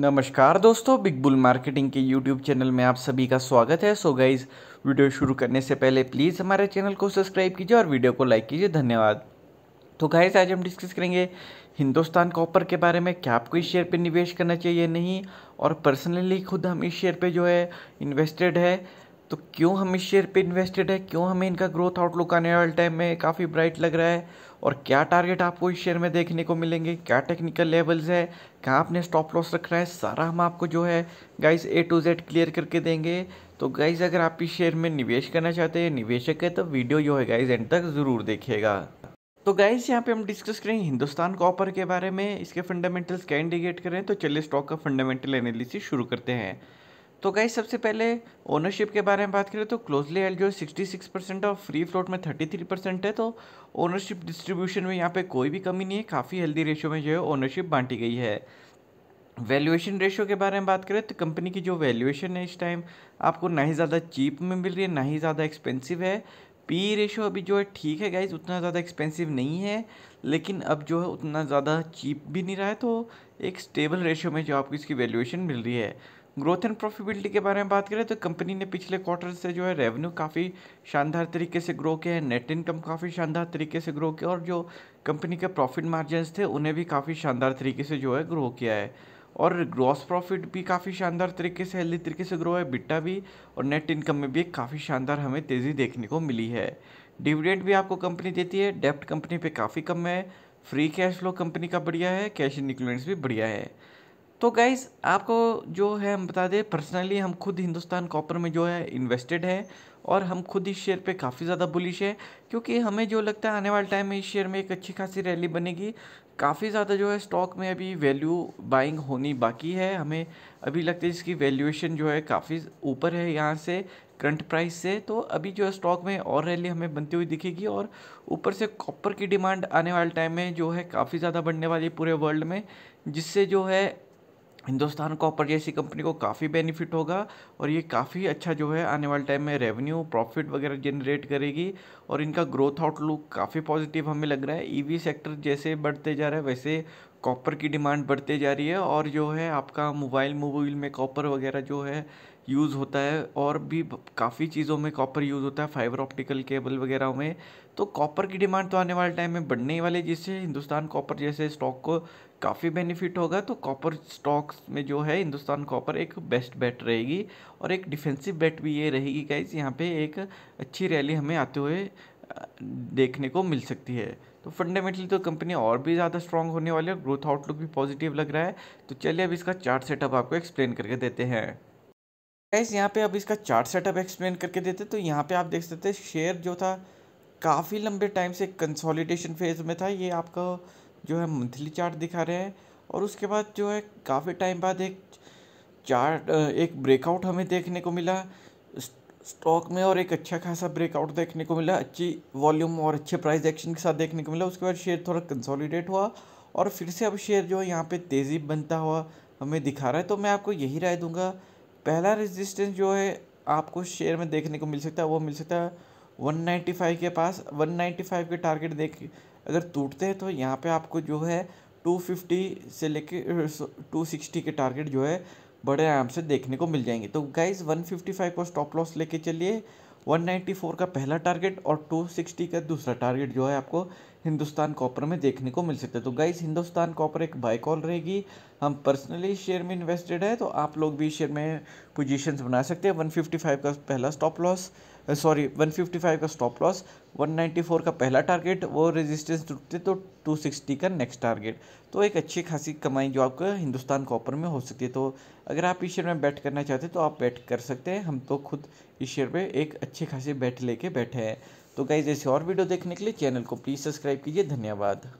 नमस्कार दोस्तों big bull marketing के यूट्यूब चैनल में आप सभी का स्वागत है सो गाइज वीडियो शुरू करने से पहले प्लीज़ हमारे चैनल को सब्सक्राइब कीजिए और वीडियो को लाइक कीजिए धन्यवाद तो गाइज आज हम डिस्कस करेंगे हिंदुस्तान कॉपर के बारे में क्या आपको इस शेयर पे निवेश करना चाहिए नहीं और पर्सनली खुद हम इस शेयर पर जो है इन्वेस्टेड है तो क्यों हम इस शेयर पे इन्वेस्टेड है क्यों हमें इनका ग्रोथ आउटलुक आने वाले टाइम में काफ़ी ब्राइट लग रहा है और क्या टारगेट आपको इस शेयर में देखने को मिलेंगे क्या टेक्निकल लेवल्स है कहाँ आपने स्टॉप लॉस रखना है सारा हम आपको जो है guys A to Z clear करके देंगे तो गाइस अगर आप इस शेयर में निवेश करना चाहते हैं निवेशक है तो वीडियो जो है गाइज एंड तक ज़रूर देखिएगा तो गाइस यहाँ पे हम डिस्कस करें हिंदुस्तान कॉपर के बारे में इसके फंडामेंटल्स क्या इंडिकेट करें तो चलिए स्टॉक का फंडामेंटल एनालिसिस शुरू करते हैं तो गाइज सबसे पहले ओनरशिप के बारे में बात करें तो क्लोजली एल जो है सिक्सटी सिक्स परसेंट और फ्री फ्लोट में थर्टी थ्री परसेंट है तो ओनरशिप डिस्ट्रीब्यूशन में यहाँ पे कोई भी कमी नहीं है काफ़ी हेल्दी रेशियो में जो है ओनरशिप बांटी गई है वैल्यूएशन रेशियो के बारे में बात करें तो कंपनी की जो वैल्यूएशन है इस टाइम आपको ना ही ज़्यादा चीप में मिल रही है ना ही ज़्यादा एक्सपेंसिव है पी रेशो अभी जो है ठीक है गाइज उतना ज़्यादा एक्सपेंसिव नहीं है लेकिन अब जो है उतना ज़्यादा चीप भी नहीं रहा है तो एक स्टेबल रेशियो में जो आपको इसकी वैल्यूएशन मिल रही है ग्रोथ एंड प्रॉफिटेबिलिटी के बारे में बात करें तो कंपनी ने पिछले क्वार्टर से जो है रेवेन्यू काफ़ी शानदार तरीके से ग्रो किया है नेट इनकम काफ़ी शानदार तरीके से ग्रो किया और जो कंपनी के प्रॉफिट मार्जिनस थे उन्हें भी काफ़ी शानदार तरीके से जो है ग्रो किया है और ग्रॉस प्रॉफिट भी काफ़ी शानदार तरीके से हेल्दी तरीके से ग्रो है बिट्टा भी और नेट इनकम में भी काफ़ी शानदार हमें तेज़ी देखने को मिली है डिविडेंड भी आपको कंपनी देती है डेप्ट कंपनी पे काफ़ी कम है फ्री कैश फ्लो कंपनी का बढ़िया है कैश इन भी बढ़िया है तो गाइज़ आपको जो है हम बता दें पर्सनली हम खुद हिंदुस्तान कॉपर में जो है इन्वेस्टेड हैं और हम खुद इस शेयर पे काफ़ी ज़्यादा बुलिश है क्योंकि हमें जो लगता है आने वाले टाइम में इस शेयर में एक अच्छी खासी रैली बनेगी काफ़ी ज़्यादा जो है स्टॉक में अभी वैल्यू बाइंग होनी बाकी है हमें अभी लगता है इसकी वैल्यूएशन जो है काफ़ी ऊपर है यहाँ से करंट प्राइस से तो अभी जो है स्टॉक में और रैली हमें बनती हुई दिखेगी और ऊपर से कॉपर की डिमांड आने वाले टाइम में जो है काफ़ी ज़्यादा बढ़ने वाली है पूरे वर्ल्ड में जिससे जो है हिंदुस्तान कॉपर जैसी कंपनी को काफ़ी बेनिफिट होगा और ये काफ़ी अच्छा जो है आने वाले टाइम में रेवेन्यू प्रॉफिट वगैरह जनरेट करेगी और इनका ग्रोथ आउटलुक काफ़ी पॉजिटिव हमें लग रहा है ईवी e सेक्टर जैसे बढ़ते जा रहा है वैसे कॉपर की डिमांड बढ़ते जा रही है और जो है आपका मोबाइल मोबाइल में कॉपर वगैरह जो है यूज़ होता है और भी काफ़ी चीज़ों में कॉपर यूज़ होता है फाइबर ऑप्टिकल केबल वगैरह में तो कॉपर की डिमांड तो आने वाले टाइम में बढ़ने ही वाली जिससे हिंदुस्तान कॉपर जैसे स्टॉक को काफ़ी बेनिफिट होगा तो कॉपर स्टॉक्स में जो है हिंदुस्तान कॉपर एक बेस्ट बैट रहेगी और एक डिफेंसिव बैट भी ये रहेगी गाइज यहाँ पे एक अच्छी रैली हमें आते हुए देखने को मिल सकती है तो फंडामेंटली तो कंपनी और भी ज़्यादा स्ट्रॉन्ग होने वाली है ग्रोथ आउटलुक भी पॉजिटिव लग रहा है तो चलिए अब इसका चार्ट सेटअप आपको एक्सप्लेन करके देते हैं गाइस यहाँ पे अब इसका चार्ट सेटअप एक्सप्लेन करके देते तो यहाँ पे आप देख सकते हैं शेयर जो था काफ़ी लंबे टाइम से कंसोलिडेशन फेज में था ये आपका जो है मंथली चार्ट दिखा रहे हैं और उसके बाद जो है काफ़ी टाइम बाद एक चार्ट एक ब्रेकआउट हमें देखने को मिला स्टॉक में और एक अच्छा खासा ब्रेकआउट देखने को मिला अच्छी वॉल्यूम और अच्छे प्राइस एक्शन के साथ देखने को मिला उसके बाद शेयर थोड़ा कंसोलिडेट हुआ और फिर से अब शेयर जो है यहाँ पे तेज़ी बनता हुआ हमें दिखा रहा है तो मैं आपको यही राय दूंगा पहला रेजिस्टेंस जो है आपको शेयर में देखने को मिल सकता है वो मिल सकता है वन के पास वन के टारगेट देख अगर टूटते हैं तो यहाँ पर आपको जो है टू से लेकर टू के टारगेट जो है बड़े आराम से देखने को मिल जाएंगे तो गाइज 155 को स्टॉप लॉस लेके चलिए 194 का पहला टारगेट और 260 का दूसरा टारगेट जो है आपको हिंदुस्तान कॉपर में देखने को मिल सकता है तो गाइज हिंदुस्तान कॉपर एक बाय कॉल रहेगी हम पर्सनली शेयर में इन्वेस्टेड है तो आप लोग भी शेयर में पोजीशंस बना सकते हैं 155 का पहला स्टॉप लॉस सॉरी 155 का स्टॉप लॉस 194 का पहला टारगेट वो रेजिस्टेंस टूटते तो 260 का नेक्स्ट टारगेट तो एक अच्छी खासी कमाई जो आपको हिंदुस्तान कॉपर में हो सकती है तो अगर आप इस शेयर में बैट करना चाहते हैं तो आप बैट कर सकते हैं हम तो खुद इस शेयर पर एक अच्छी खासी बैट लेके बैठे हैं तो गाइज ऐसे और वीडियो देखने के लिए चैनल को प्लीज़ सब्सक्राइब कीजिए धन्यवाद